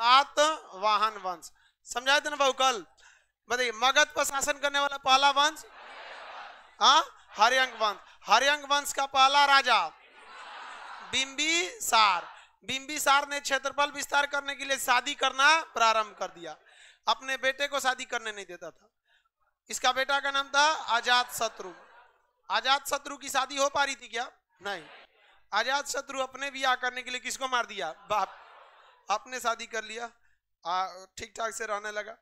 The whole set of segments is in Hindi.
सात वाहन वंश समझाए थे ना बहु कल बताइए मगध पर शासन करने वाला पहला वंश हाँ हरियंग वंश हरियंग वंश का पहला राजा बिंबिसार बिंबिसार ने क्षेत्रफल विस्तार करने के लिए शादी करना प्रारंभ कर दिया अपने बेटे को शादी करने नहीं देता था इसका बेटा का नाम था आजाद शत्रु आजाद शत्रु की शादी हो पा रही थी क्या नहीं आजाद शत्रु अपने भी आ करने के लिए किसको मार दिया बाप आपने शादी कर लिया ठीक ठाक से रहने लगा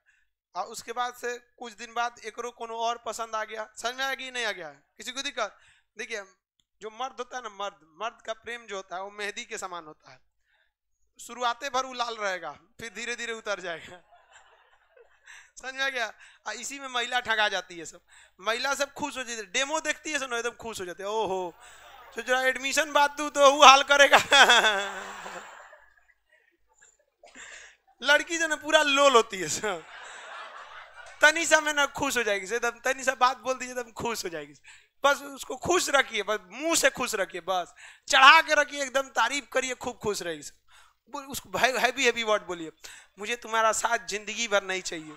और उसके बाद से कुछ दिन बाद एक कोनो और पसंद आ गया समझ में आया कि नहीं आ गया किसी को दिक्कत देखिए जो मर्द होता है ना मर्द मर्द का प्रेम जो होता है वो मेहंदी के समान होता है शुरुआते भर वो लाल रहेगा फिर धीरे धीरे उतर जाएगा समझ में आ गया आ इसी में महिला ठगा जाती है सब महिला सब खुश हो जाती है डेमो देखती है सुनो एकदम खुश हो जाते है ओहो सोच रहा एडमिशन बात तू तो वो हाल करेगा लड़की जो ना पूरा लोल होती है सर तनी सा मैं ना खुश हो जाएगी एकदम सा बात बोल दीजिए एकदम खुश हो जाएगी बस उसको खुश रखिए बस मुंह से खुश रखिए बस चढ़ा के रखिए एकदम तारीफ करिए खूब खुश रहेगी सब उसको भाई हैवी हैवी वर्ड बोलिए मुझे तुम्हारा साथ जिंदगी भर नहीं चाहिए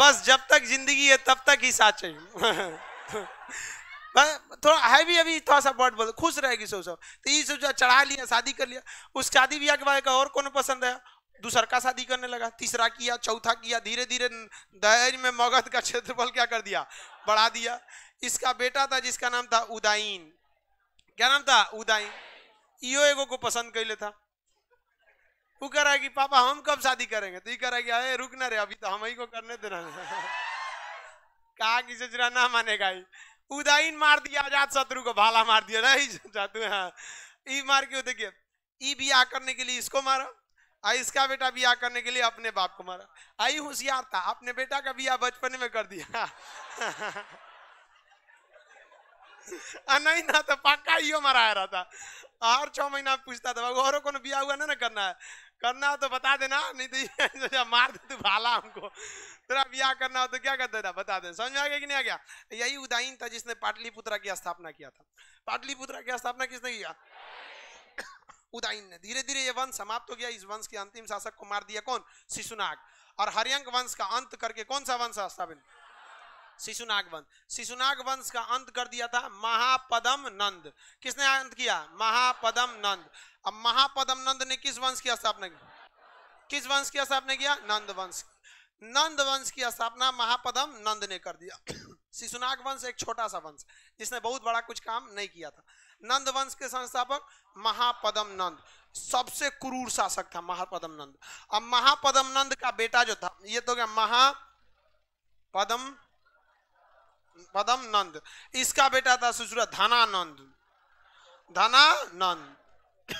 बस जब तक जिंदगी है तब तक ही साथ चाहिए थोड़ा है भी अभी थोड़ा सा बर्ड बोल खुश रहेगी सब सब तो ये सब जो चढ़ा लिया शादी कर लिया उस शादी ब्याह के बाद और कौन पसंद है दूसर का शादी करने लगा तीसरा किया चौथा किया धीरे धीरे दहेज में मगध का क्षेत्रफल क्या कर दिया बढ़ा दिया इसका बेटा था जिसका नाम था उदाइन क्या नाम था उदाइन यो एगो को पसंद कर ले था वो कह रहा है कि पापा हम कब शादी करेंगे तो ये कह रहा है कि अरे रुक ना रे अभी तो हम ही को करने दे देना कहा कि सजरा ना मानेगा ही उदाइन मार दिया आजाद शत्रु को भाला मार दिया नहीं जातू हाँ ई मार क्यों देखिए ई बिया करने के लिए इसको मारा आ इसका बेटा बिया करने के लिए अपने बाप को मारा आई होशियार था अपने बेटा का बिया बचपन में कर दिया आ, नहीं ना तो पक्का इो मराया रहता हर छह महीना पूछता था और को बिया हुआ ना ना करना है करना हो तो बता देना नहीं तो ये मार दे तू भाला हमको तेरा ब्याह करना हो तो क्या कर देना बता दे समझ में आ गया कि नहीं आ गया यही उदाहीन था जिसने पाटलिपुत्रा की स्थापना किया था पाटलिपुत्रा की स्थापना किसने किया उदाइन ने धीरे धीरे ये वंश समाप्त हो गया इस वंश के अंतिम शासक को मार दिया कौन शिशुनाग और हरियंक वंश का अंत करके कौन सा वंश स्थापित शिशुनाग वंश शिशुनाग वंश का अंत कर दिया था महापदम नंद किसने अंत किया महापदम नंद अब महापदम नंद ने किस वंश की स्थापना की किस वंश की स्थापना किया नंद वंश नंद वंश की स्थापना महापदम नंद ने कर दिया शिशुनाग वंश एक छोटा सा वंश जिसने बहुत बड़ा कुछ काम नहीं किया था नंद वंश के संस्थापक महापदम नंद सबसे क्रूर शासक था महापदम नंद अब महापदम नंद का बेटा जो था ये तो क्या महापदम पदम नंद इसका बेटा था ससुरा धनानंद धनानंद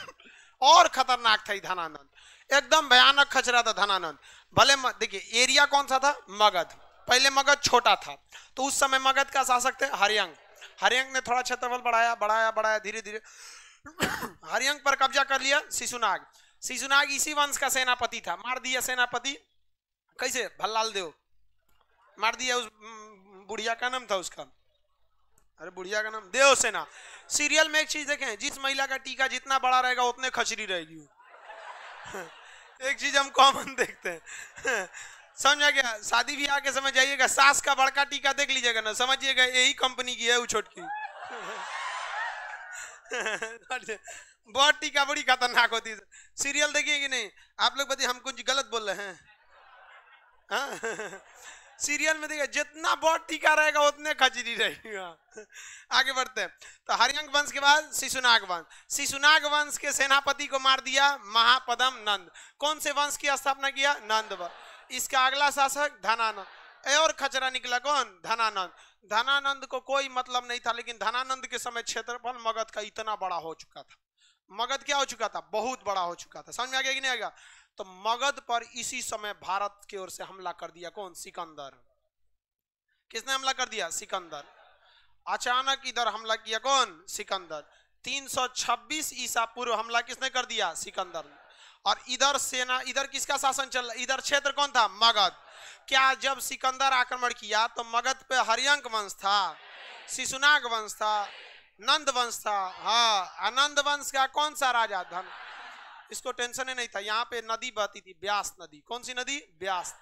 और खतरनाक था धनानंद एकदम भयानक खचरा था धनानंद भले देखिए एरिया कौन सा था मगध पहले मगध छोटा था तो उस समय मगध का शासक थे हरियंग हरियंग ने थोड़ा क्षेत्रफल बढ़ाया बढ़ाया बढ़ाया धीरे धीरे हरियंग पर कब्जा कर लिया शिशुनाग शिशुनाग इसी वंश का सेनापति था मार दिया सेनापति कैसे भल्लाल देव मार दिया उस बुढ़िया का नाम था उसका अरे बुढ़िया का नाम देव सेना सीरियल में एक चीज देखें जिस महिला का टीका जितना बड़ा रहेगा उतने खचरी रहेगी एक चीज हम कॉमन देखते हैं समझा गया शादी ब्याह के समय जाइएगा सास का बड़का टीका देख लीजिएगा ना समझिएगा यही कंपनी की है वो छोटकी बहुत टीका बड़ी खतरनाक होती है सीरियल देखिए कि नहीं आप लोग बताइए हम कुछ गलत बोल रहे हैं हाँ? सीरियल में देखिए जितना बहुत टीका रहेगा उतने खचरी रहेगा आगे बढ़ते हैं तो हरियंग वंश के बाद शिशुनाग वंश शिशुनाग वंश के सेनापति को मार दिया महापदम नंद कौन से वंश की स्थापना किया नंद इसका अगला शासक धनानंद और खचरा निकला कौन धनानंद धनानंद को कोई मतलब नहीं था लेकिन धनानंद के समय क्षेत्रफल मगध का इतना बड़ा हो चुका था मगध क्या हो चुका था बहुत बड़ा हो चुका था समझ में आ गया कि नहीं आएगा तो मगध पर इसी समय भारत की ओर से हमला कर दिया कौन सिकंदर किसने हमला कर दिया सिकंदर अचानक इधर हमला किया कौन सिकंदर 326 ईसा पूर्व हमला किसने कर दिया सिकंदर और इधर सेना इधर किसका शासन चल रहा इधर क्षेत्र कौन था मगध क्या जब सिकंदर आक्रमण किया तो मगध पे हरियंक वंश था शिशुनाग वंश था नंद वंश था हाँ आनंद वंश का कौन सा राजा धन इसको टेंशन ही नहीं था यहाँ पे नदी बहती थी ब्यास नदी कौन सी नदी ब्यास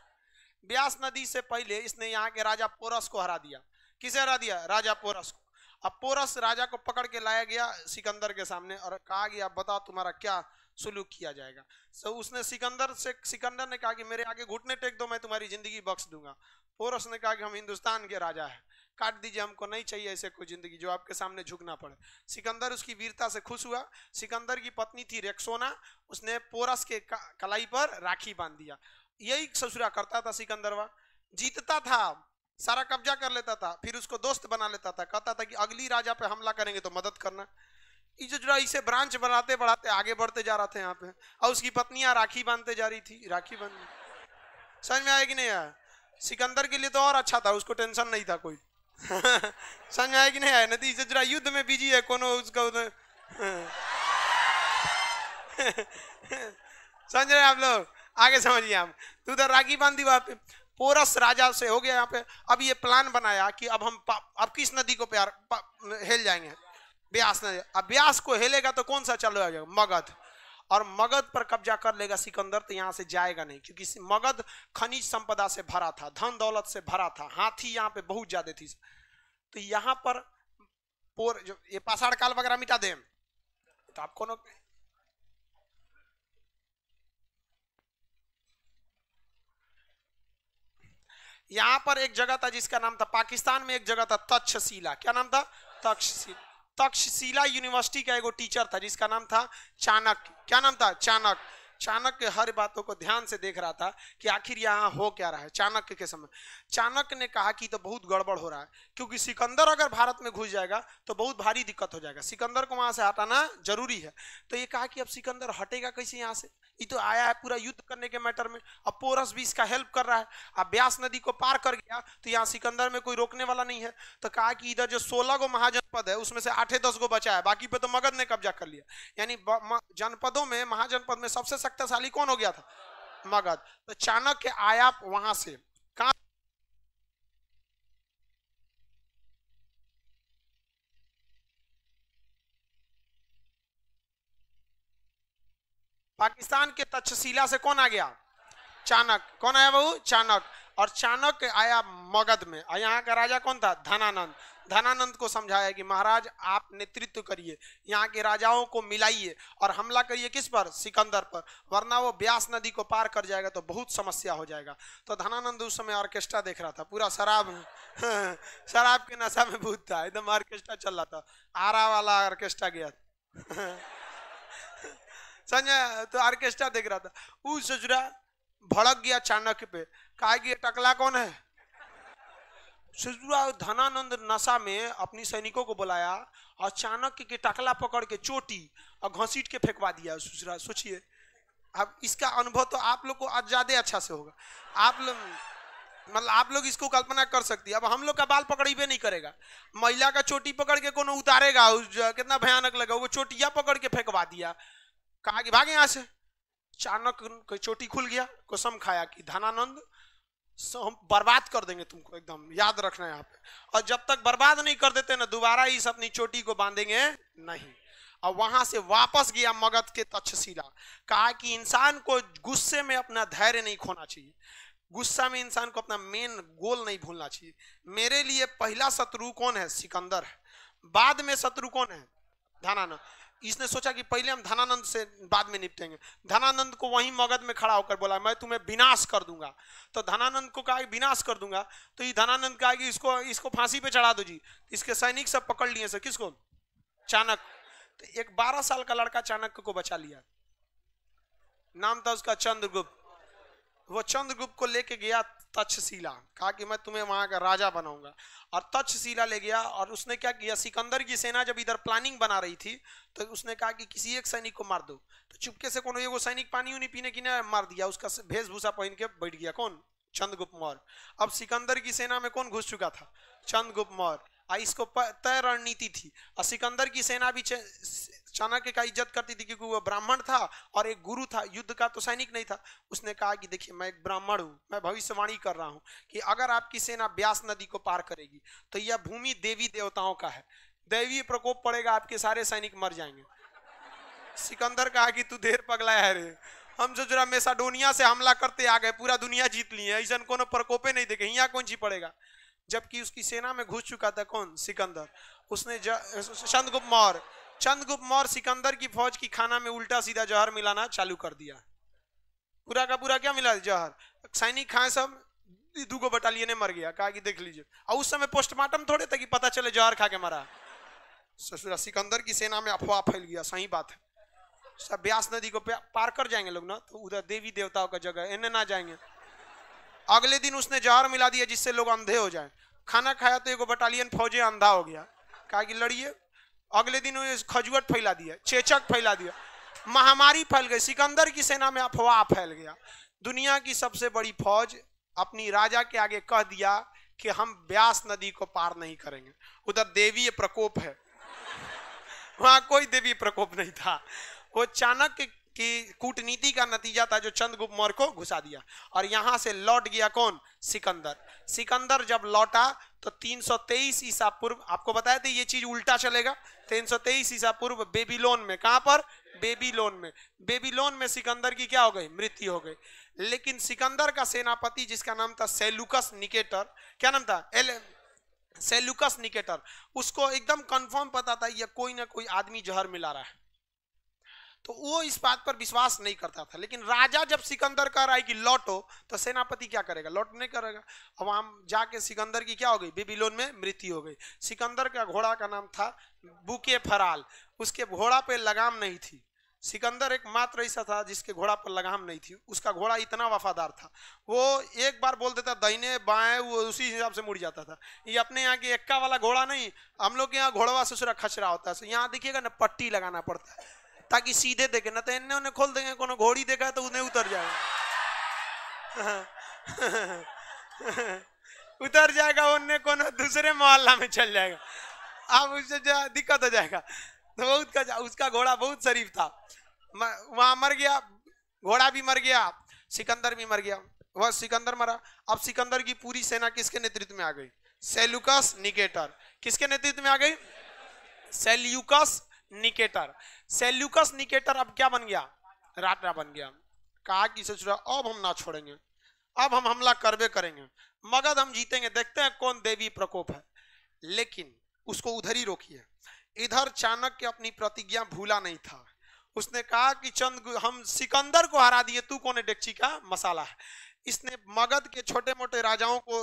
ब्यास नदी से पहले इसने यहाँ के राजा पोरस को हरा दिया किसे हरा दिया राजा पोरस को अब पोरस राजा को पकड़ के लाया गया सिकंदर के सामने और कहा गया बताओ तुम्हारा क्या सुलूक किया जाएगा सो so, उसने सिकंदर से सिकंदर ने कहा कि मेरे आगे घुटने टेक दो मैं तुम्हारी जिंदगी बख्श दूंगा पोरस ने कहा कि हम हिंदुस्तान के राजा हैं काट दीजिए हमको नहीं चाहिए ऐसे कोई जिंदगी जो आपके सामने झुकना पड़े सिकंदर उसकी वीरता से खुश हुआ सिकंदर की पत्नी थी रेक्सोना उसने पोरस के कलाई पर राखी बांध दिया यही ससुरा करता था सिकंदरवा जीतता था सारा कब्जा कर लेता था फिर उसको दोस्त बना लेता था कहता था कि अगली राजा पे हमला करेंगे तो मदद करना ये जो जो इसे ब्रांच बनाते बढ़ाते आगे बढ़ते जा रहा था यहाँ पे और उसकी पत्नियां राखी बांधते जा रही थी राखी बांध समझ में आएगी नहीं आया सिकंदर के लिए तो और अच्छा था उसको टेंशन नहीं था कोई समझ आया कि नहीं आया नदी जजरा तो युद्ध में बिजी है कोनो उसका उधर समझ रहे आप लोग आगे समझिए आप तो उधर राखी बांधी वहां पे पोरस राजा से हो गया यहाँ पे अब ये प्लान बनाया कि अब हम अब किस नदी को प्यार हेल जाएंगे ब्यास नदी अब ब्यास को हेलेगा तो कौन सा रहा जाएगा मगध और मगध पर कब्जा कर लेगा सिकंदर तो यहाँ से जाएगा नहीं क्योंकि मगध खनिज संपदा से भरा था धन दौलत से भरा था हाथी यहाँ पे बहुत ज्यादा थी तो यहाँ पर पोर जो ये पाषाण काल वगैरह मिटा दे तो आप कोनो यहाँ पर एक जगह था जिसका नाम था पाकिस्तान में एक जगह था तक्षशिला क्या नाम था तक्षशिला तक्षशिला यूनिवर्सिटी का एगो टीचर था जिसका नाम था चाणक्य क्या नाम था चाणक्य चाणक्य हर बातों को ध्यान से देख रहा था कि आखिर यहाँ हो क्या रहा है चाणक्य के समय चाणक्य ने कहा कि तो बहुत गड़बड़ हो रहा है क्योंकि सिकंदर अगर भारत में घुस जाएगा तो बहुत भारी दिक्कत हो जाएगा सिकंदर को वहां से हटाना जरूरी है तो ये कहा कि अब सिकंदर हटेगा कैसे यहाँ से ये तो आया है पूरा युद्ध करने के मैटर में अब पोरस भी इसका हेल्प कर रहा है अब ब्यास नदी को पार कर गया तो यहाँ सिकंदर में कोई रोकने वाला नहीं है तो कहा कि इधर जो सोलह गो महाजनपद है उसमें से आठे दस गो बचा है बाकी पे तो मगध ने कब्जा कर लिया यानी जनपदों में महाजनपद में सबसे शक्तिशाली कौन हो गया था मगध तो चाणक्य आया वहां से कहा पाकिस्तान के तक्षशिला से कौन आ गया चाणक कौन आया बहू चाणक और चाणक्य आया मगध में और यहाँ का राजा कौन था धनानंद धनानंद को समझाया कि महाराज आप नेतृत्व करिए यहाँ के राजाओं को मिलाइए और हमला करिए किस पर सिकंदर पर वरना वो ब्यास नदी को पार कर जाएगा तो बहुत समस्या हो जाएगा तो धनानंद उस समय ऑर्केस्ट्रा देख रहा था पूरा शराब शराब के नशा में भूत था एकदम ऑर्केस्ट्रा चल रहा था आरा वाला ऑर्केस्ट्रा गया समझा तो ऑर्केस्ट्रा देख रहा था वो सोच रहा भड़क गया चाणक्य पे कहा कि टकला कौन है सिजुआ धनानंद नशा में अपनी सैनिकों को बुलाया और चाणक्य के टकला पकड़ के चोटी और घसीट के फेंकवा दिया सोचिए अब इसका अनुभव तो आप लोग को आज ज्यादा अच्छा से होगा आप लोग मतलब आप लोग इसको कल्पना कर सकती है अब हम लोग का बाल पकड़ी भी नहीं करेगा महिला का चोटी पकड़ के कोनो उतारेगा उस कितना भयानक लगा वो चोटिया पकड़ के फेंकवा दिया कहा कि भागे यहाँ से चाणक कोई चोटी खुल गया कसम खाया कि धनानंद हम बर्बाद कर देंगे तुमको एकदम याद रखना यहाँ पे और जब तक बर्बाद नहीं कर देते ना दोबारा इस अपनी चोटी को बांधेंगे नहीं और वहां से वापस गया मगध के तक्षशिला कहा कि इंसान को गुस्से में अपना धैर्य नहीं खोना चाहिए गुस्सा में इंसान को अपना मेन गोल नहीं भूलना चाहिए मेरे लिए पहला शत्रु कौन है सिकंदर है बाद में शत्रु कौन है धनानंद इसने सोचा कि पहले हम धनानंद से बाद में निपटेंगे धनानंद को वहीं मगध में खड़ा होकर बोला मैं तुम्हें विनाश कर दूंगा तो धनानंद को कहा विनाश कर दूंगा तो ये धनानंद कहा कि इसको इसको फांसी पे चढ़ा दो जी इसके सैनिक सब पकड़ लिए सर किसको चाणक तो एक बारह साल का लड़का चाणक्य को बचा लिया नाम था उसका चंद्रगुप्त वो चंद्रगुप्त को लेके गया तक्षशिला कहा कि मैं तुम्हें वहां का राजा बनाऊंगा और तक्षशिला ले गया और उसने क्या किया सिकंदर की सेना जब इधर प्लानिंग बना रही थी तो उसने कहा कि किसी एक सैनिक को मार दो तो चुपके से कोनो एगो सैनिक पानी उनी पीने की ना मार दिया उसका वेशभूषा पहन के बैठ गया कौन चंद्रगुप्त मौर्य अब सिकंदर की सेना में कौन घुस चुका था चंद्रगुप्त मौर्य आइस को तय रणनीति थी और सिकंदर की सेना भी चाणक्य का इज्जत करती थी क्योंकि वह ब्राह्मण था और एक गुरु था युद्ध का तो सैनिक नहीं था उसने कहा कि देखिए मैं एक ब्राह्मण हूँ मैं भविष्यवाणी कर रहा हूँ कि अगर आपकी सेना ब्यास नदी को पार करेगी तो यह भूमि देवी देवताओं का है दैवीय प्रकोप पड़ेगा आपके सारे सैनिक मर जाएंगे सिकंदर कहा कि तू देर पगला है रे हम जो जरा मेसाडोनिया से हमला करते आ गए पूरा दुनिया जीत ली है ऐसा कोनो प्रकोपे नहीं देखे यहाँ कौन जी पड़ेगा जबकि उसकी सेना में घुस चुका था कौन सिकंदर उसने चंद्रगुप्त मौर्य चंद्रगुप्त मौर्य सिकंदर की फौज की खाना में उल्टा सीधा जहर मिलाना चालू कर दिया पूरा का पूरा क्या मिला जहर सैनिक खाए सब दू गो ने मर गया कहा कि देख लीजिए और उस समय पोस्टमार्टम थोड़े था कि पता चले जहर खा के मरा ससुरा सिकंदर की सेना में अफवाह फैल गया सही बात है सब ब्यास नदी को पार कर जाएंगे लोग ना तो उधर देवी देवताओं का जगह इन्हें ना जाएंगे अगले दिन उसने जहर मिला दिया जिससे लोग अंधे हो जाए खाना खाया तो एगो बटालियन फौजे अंधा हो गया कहा कि लड़िए अगले दिन खजुअट फैला दिया चेचक फैला दिया महामारी फैल गई सिकंदर की सेना में अफवाह फैल गया दुनिया की सबसे बड़ी फौज अपनी राजा के आगे कह दिया कि हम ब्यास नदी को पार नहीं करेंगे उधर देवी प्रकोप है वहां कोई देवी प्रकोप नहीं था वो चाणक्य कि कूटनीति का नतीजा था जो चंद्रगुप्त मौर्य को घुसा दिया और यहां से लौट गया कौन सिकंदर सिकंदर जब लौटा तो 323 ईसा पूर्व आपको बताया था ये चीज उल्टा चलेगा 323 ईसा पूर्व बेबीलोन में कहां पर बेबीलोन में बेबीलोन में सिकंदर की क्या हो गई मृत्यु हो गई लेकिन सिकंदर का सेनापति जिसका नाम था सेलुकस निकेटर क्या नाम था एल सेलुकस निकेटर उसको एकदम कंफर्म पता था यह कोई ना कोई आदमी जहर मिला रहा है तो वो इस बात पर विश्वास नहीं करता था लेकिन राजा जब सिकंदर कह रहा है कि लौटो तो सेनापति क्या करेगा लौट नहीं करेगा अब वहां जाके सिकंदर की क्या हो गई बेबीलोन में मृत्यु हो गई सिकंदर का घोड़ा का नाम था बुके फराल उसके घोड़ा पे लगाम नहीं थी सिकंदर एक मात्र ऐसा था जिसके घोड़ा पर लगाम नहीं थी उसका घोड़ा इतना वफादार था वो एक बार बोल देता दहीने बाएं वो उसी हिसाब से मुड़ जाता था ये अपने यहाँ के एक्का वाला घोड़ा नहीं हम लोग के यहाँ घोड़वा से सुरा खचरा होता है यहाँ देखिएगा ना पट्टी लगाना पड़ता है ताकि सीधे देखे ना तो इन्हें उन्हें खोल देंगे कोनो घोड़ी देखा तो उन्हें उतर जाएगा उतर जाएगा उन्हें कोनो दूसरे मोहल्ला में चल जाएगा अब उससे जा, दिक्कत हो जाएगा तो बहुत का उसका घोड़ा बहुत शरीफ था वहां मर गया घोड़ा भी मर गया सिकंदर भी मर गया वह सिकंदर मरा अब सिकंदर की पूरी सेना किसके नेतृत्व में आ गई सेल्यूकस निकेटर किसके नेतृत्व में आ गई सेल्यूकस निकेटर सेल्यूकस निकेटर अब क्या बन गया राटा बन गया कहा कि अब हम ना छोड़ेंगे अब हम हमला करबे करेंगे मगध हम जीतेंगे देखते हैं कौन देवी प्रकोप है लेकिन उसको उधर ही रोकिए इधर चाणक्य अपनी प्रतिज्ञा भूला नहीं था उसने कहा कि चंद हम सिकंदर को हरा दिए तू कौन है डेक्ची का मसाला है इसने मगध के छोटे मोटे राजाओं को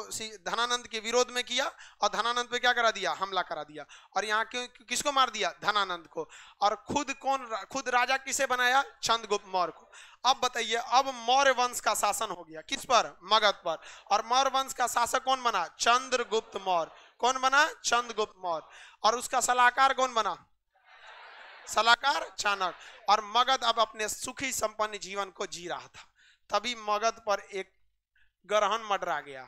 धनानंद के विरोध में किया और धनानंद पे क्या करा दिया हमला करा दिया और यहाँ क्यों किसको मार दिया धनानंद को और खुद कौन खुद राजा किसे बनाया चंद्रगुप्त मौर्य को अब बताइए अब मौर्य वंश का शासन हो गया किस पर मगध पर और मौर्य वंश का शासक कौन बना चंद्रगुप्त मौर्य कौन बना चंद्रगुप्त मौर्य और उसका सलाहकार कौन बना सलाहकार चाणक और मगध अब अपने सुखी संपन्न जीवन को जी रहा था तभी मगध पर एक ग्रहण मडरा गया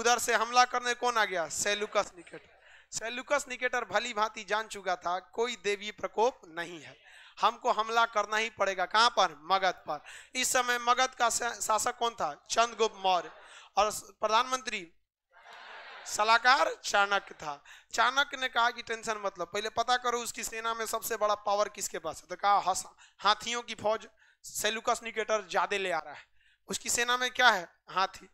उधर से हमला करने कौन आ गया सेलुकस निकेट सेलुकस निकेटर भली भांति जान चुका था कोई देवी प्रकोप नहीं है हमको हमला करना ही पड़ेगा कहां पर मगध पर इस समय मगध का शासक कौन था चंद्रगुप्त मौर्य और प्रधानमंत्री सलाहकार चाणक्य था चाणक्य ने कहा कि टेंशन मतलब पहले पता करो उसकी सेना में सबसे बड़ा पावर किसके पास है तो कहा हाथियों की फौज सेलुकस निकेटर ज्यादा ले आ रहा है उसकी सेना में क्या है हाथी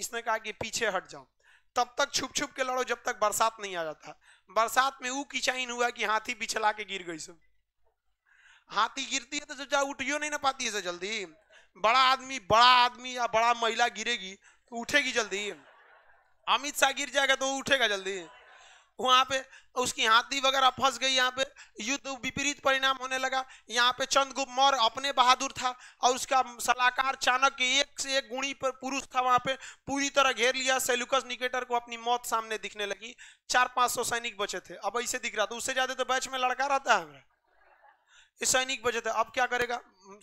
इसने कहा कि पीछे हट जाओ तब तक छुप छुप के लड़ो जब तक बरसात नहीं आ जाता बरसात में ऊ किचाइन हुआ कि हाथी बिछला के गिर गई सब हाथी गिरती है तो जब जा उठियो नहीं ना पाती है जल्दी बड़ा आदमी बड़ा आदमी या बड़ा महिला गिरेगी तो उठेगी जल्दी अमित शाह गिर जाएगा तो उठेगा जल्दी वहां पे उसकी हाथी वगैरह फंस गई यहाँ पे युद्ध विपरीत परिणाम होने लगा यहाँ पे चंद्रगुप्त मौर्य अपने बहादुर था और उसका सलाहकार चाणक्य एक से एक गुणी पर पुरुष था वहां पे पूरी तरह घेर लिया सेलुकस निकेटर को अपनी मौत सामने दिखने लगी चार पांच सौ सैनिक बचे थे अब ऐसे दिख रहा था उससे ज्यादा तो बैच में लड़का रहता है हमें ये सैनिक बचे थे अब क्या करेगा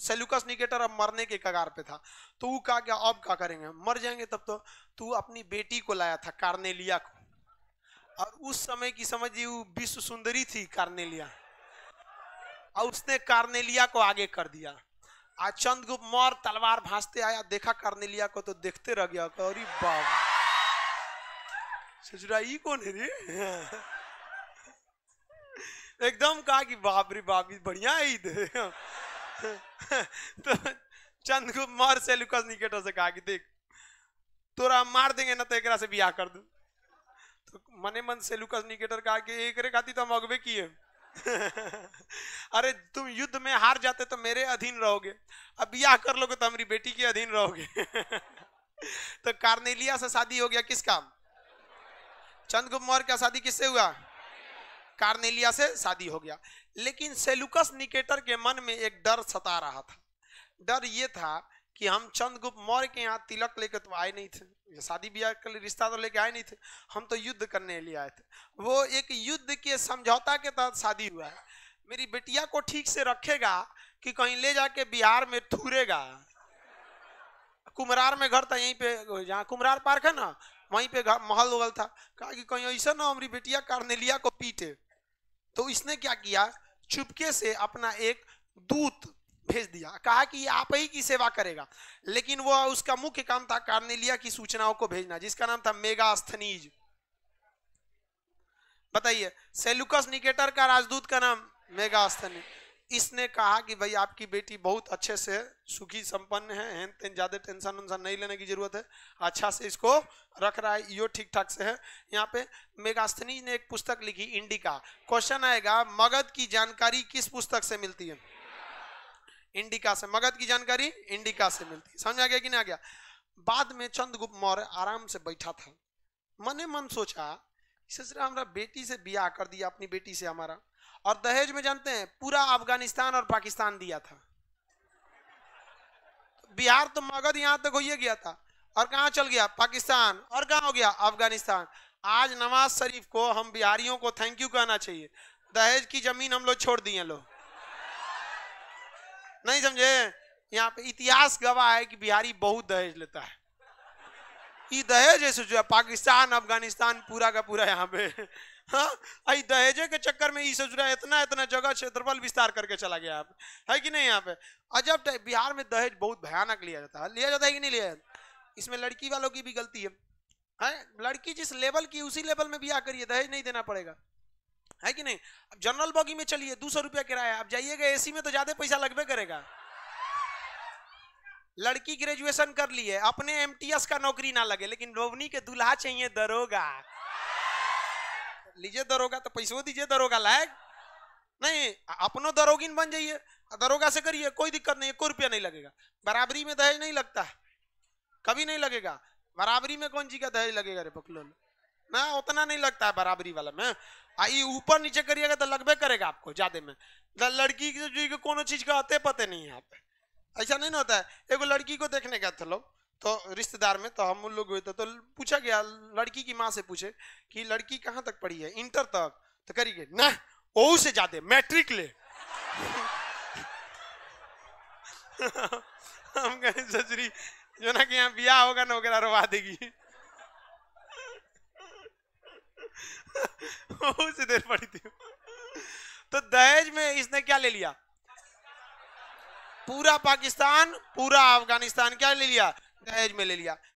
सेलुकस निकेटर अब मरने के कगार पे था तो वो कहा क्या अब क्या करेंगे मर जाएंगे तब तो तू तो अपनी बेटी को लाया था कार्नेलिया को और उस समय की समझिए वो विश्व सुंदरी थी कार्नेलिया और उसने कार्नेलिया को आगे कर दिया आज चंद्रगुप्त मौर्य तलवार भाजते आया देखा कार्नेलिया को तो देखते रह गया अरे बाप सचुरा ई कौन है रे एकदम कहा कि बाप रे बाप बढ़िया ईद तो चंद्रगुप्त मौर्य से लुकस निकेटर से कहा कि देख तोरा मार देंगे ना तो एक से ब्याह कर दू तो मने मन से लुकस निकेटर कहा कि एक रे खाती तो हम अगवे किए अरे तुम युद्ध में हार जाते तो मेरे अधीन रहोगे अब ब्याह कर लोगे तो हमारी बेटी के अधीन रहोगे तो कार्नेलिया से शादी हो गया किसका चंद्रगुप्त मौर्य का शादी किससे हुआ कार्नेलिया से शादी हो गया लेकिन सेलुकस निकेटर के मन में एक डर सता रहा था डर ये था कि हम चंद्रगुप्त मौर्य के यहाँ तिलक लेकर तो आए नहीं थे ये शादी ब्याह के लिए रिश्ता तो लेके आए नहीं थे हम तो युद्ध करने लिए आए थे वो एक युद्ध के समझौता के तहत शादी हुआ है मेरी बेटिया को ठीक से रखेगा कि कहीं ले जाके बिहार में थूरेगा कुमरार में घर था यहीं पे जहाँ कुमरार पार्क है ना वहीं पे महल उगल था कहा कि कहीं ऐसा ना हमारी बेटिया कार्नेलिया को पीटे तो इसने क्या किया चुपके से अपना एक दूत भेज दिया कहा कि आप ही की सेवा करेगा लेकिन वो उसका मुख्य काम था कार्नेलिया की सूचनाओं को भेजना जिसका नाम था मेगा स्थनीज बताइए सेलुकस निकेटर का राजदूत का नाम मेगा स्थनीज इसने कहा कि भाई आपकी बेटी बहुत अच्छे से सुखी संपन्न है हैं तेन ज्यादा टेंशन वेंशन नहीं लेने की जरूरत है अच्छा से इसको रख रहा है यो ठीक ठाक से है यहाँ पे मेगास्थनीज ने एक पुस्तक लिखी इंडिका क्वेश्चन आएगा मगध की जानकारी किस पुस्तक से मिलती है इंडिका से मगध की जानकारी इंडिका से मिलती समझ आ गया कि नहीं आ गया बाद में चंद्रगुप्त मौर्य आराम से बैठा था मने मन सोचा ससुरा हमारा बेटी से ब्याह कर दिया अपनी बेटी से हमारा और दहेज में जानते हैं पूरा अफगानिस्तान और पाकिस्तान दिया था बिहार तो मगध यहाँ तक हो गया था और कहाँ चल गया पाकिस्तान और कहाँ हो गया अफगानिस्तान आज नवाज शरीफ को हम बिहारियों को थैंक यू कहना चाहिए दहेज की जमीन हम लोग छोड़ दिए लोग नहीं समझे यहाँ पे इतिहास गवाह है कि बिहारी बहुत दहेज लेता है ये दहेज है सोचो पाकिस्तान अफगानिस्तान पूरा का पूरा यहाँ पे हाँ दहेजे के चक्कर में ये सोच रहा है इतना इतना जगह क्षेत्रफल विस्तार करके चला गया यहाँ पे है कि नहीं यहाँ पे अजब बिहार में दहेज बहुत भयानक लिया जाता है लिया जाता है कि नहीं लिया जाता इसमें लड़की वालों की भी गलती है है लड़की जिस लेवल की उसी लेवल में ब्याह करिए दहेज नहीं देना पड़ेगा है कि नहीं अब जनरल बॉगी में चलिए दो सौ रुपया किराया आप जाइएगा एसी में तो ज्यादा पैसा लगभग करेगा लड़की ग्रेजुएशन कर लिए अपने एमटीएस का नौकरी ना लगे लेकिन रोवनी के दूल्हा चाहिए दरोगा लीजिए दरोगा तो पैसों दीजिए दरोगा लायक नहीं अपनो दरोगिन बन जाइए दरोगा से करिए कोई दिक्कत नहीं है कोई रुपया नहीं लगेगा बराबरी में दहेज नहीं लगता है कभी नहीं लगेगा बराबरी में कौन जी का दहेज लगेगा रे पकलो ना उतना नहीं लगता है बराबरी वाला में ऊपर नीचे करिएगा तो लगबे करेगा आपको ज्यादा में लड़की की को तो चीज का अते पते नहीं है आप ऐसा नहीं होता है एगो लड़की को देखने गए थे लोग तो रिश्तेदार में तो हम उन लोग हुए थे तो पूछा गया लड़की की माँ से पूछे कि लड़की कहाँ तक पढ़ी है इंटर तक तो करिए ना ओ से ज्यादा मैट्रिक ले हम कहें सचरी जो ना कि यहाँ ब्याह होगा वगैरह रोवा देगी उसे देर पड़ी थी तो दहेज में इसने क्या ले लिया पूरा पाकिस्तान पूरा अफगानिस्तान क्या ले लिया दहेज में ले लिया